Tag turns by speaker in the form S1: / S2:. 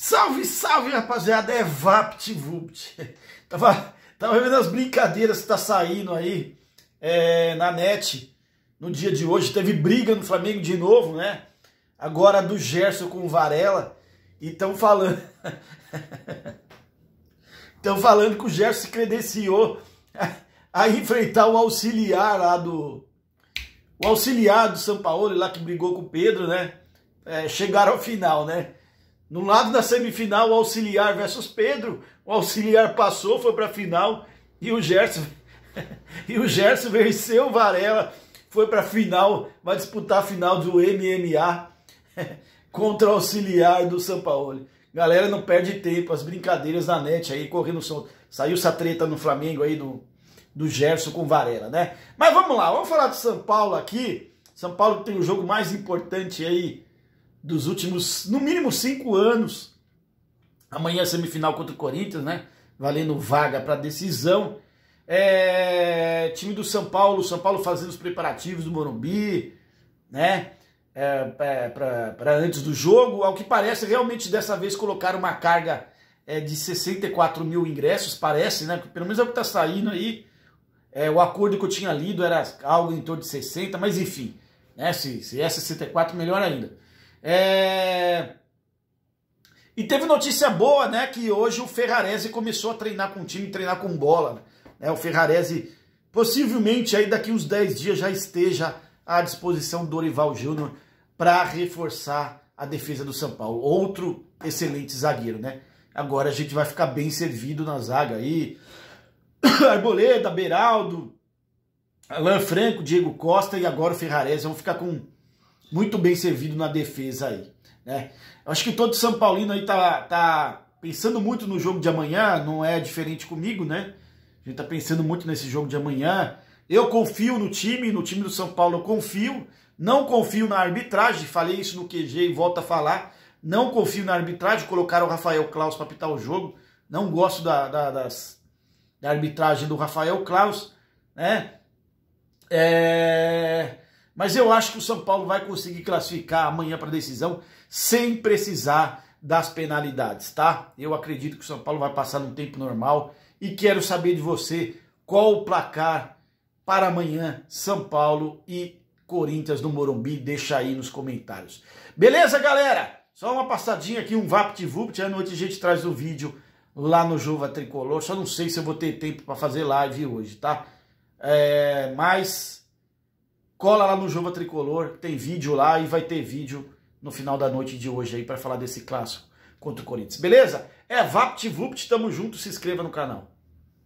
S1: Salve, salve, rapaziada, é VaptVupt. Tava, tava vendo as brincadeiras que tá saindo aí é, na net no dia de hoje. Teve briga no Flamengo de novo, né? Agora do Gerson com o Varela. E estão falando... Estão falando que o Gerson se credenciou a, a enfrentar o auxiliar lá do... O auxiliar do São Paulo, lá que brigou com o Pedro, né? É, chegaram ao final, né? No lado da semifinal, o auxiliar versus Pedro. O auxiliar passou, foi para a final e o Gerson e o Gerson venceu o Varela, foi para a final, vai disputar a final do MMA contra o auxiliar do São Paulo. Galera, não perde tempo, as brincadeiras na net aí, correndo solto. Saiu essa treta no Flamengo aí do, do Gerson com Varela, né? Mas vamos lá, vamos falar de São Paulo aqui. São Paulo tem o jogo mais importante aí dos últimos, no mínimo, cinco anos. Amanhã é semifinal contra o Corinthians, né? Valendo vaga para decisão. É, time do São Paulo, São Paulo fazendo os preparativos do Morumbi, né? É, é, para antes do jogo. Ao que parece, realmente dessa vez colocaram uma carga é, de 64 mil ingressos, parece, né? Pelo menos é o que está saindo aí. É, o acordo que eu tinha lido era algo em torno de 60, mas enfim, né? Se, se é 64, melhor ainda. É... E teve notícia boa, né? Que hoje o Ferrarese começou a treinar com o time, treinar com bola. Né? O Ferrarese possivelmente aí daqui uns 10 dias já esteja à disposição do Dorival Júnior para reforçar a defesa do São Paulo. Outro excelente zagueiro, né? Agora a gente vai ficar bem servido na zaga aí. Arboleda, Beraldo, Alain Franco, Diego Costa e agora o Ferrarese. Vamos ficar com muito bem servido na defesa aí. Né? Acho que todo São Paulino aí tá, tá pensando muito no jogo de amanhã, não é diferente comigo, né? A gente tá pensando muito nesse jogo de amanhã. Eu confio no time, no time do São Paulo eu confio. Não confio na arbitragem, falei isso no QG e volto a falar. Não confio na arbitragem, colocaram o Rafael Klaus para apitar o jogo. Não gosto da, da, das, da arbitragem do Rafael Klaus, né? É... Mas eu acho que o São Paulo vai conseguir classificar amanhã para a decisão sem precisar das penalidades, tá? Eu acredito que o São Paulo vai passar no tempo normal e quero saber de você qual o placar para amanhã São Paulo e Corinthians no Morumbi, deixa aí nos comentários. Beleza, galera? Só uma passadinha aqui, um VaptVupt, à é noite a gente traz o um vídeo lá no Juva Tricolor, só não sei se eu vou ter tempo para fazer live hoje, tá? É, mas Cola lá no Jova Tricolor, tem vídeo lá e vai ter vídeo no final da noite de hoje aí para falar desse clássico contra o Corinthians. Beleza? É VaptVupt, tamo junto, se inscreva no canal.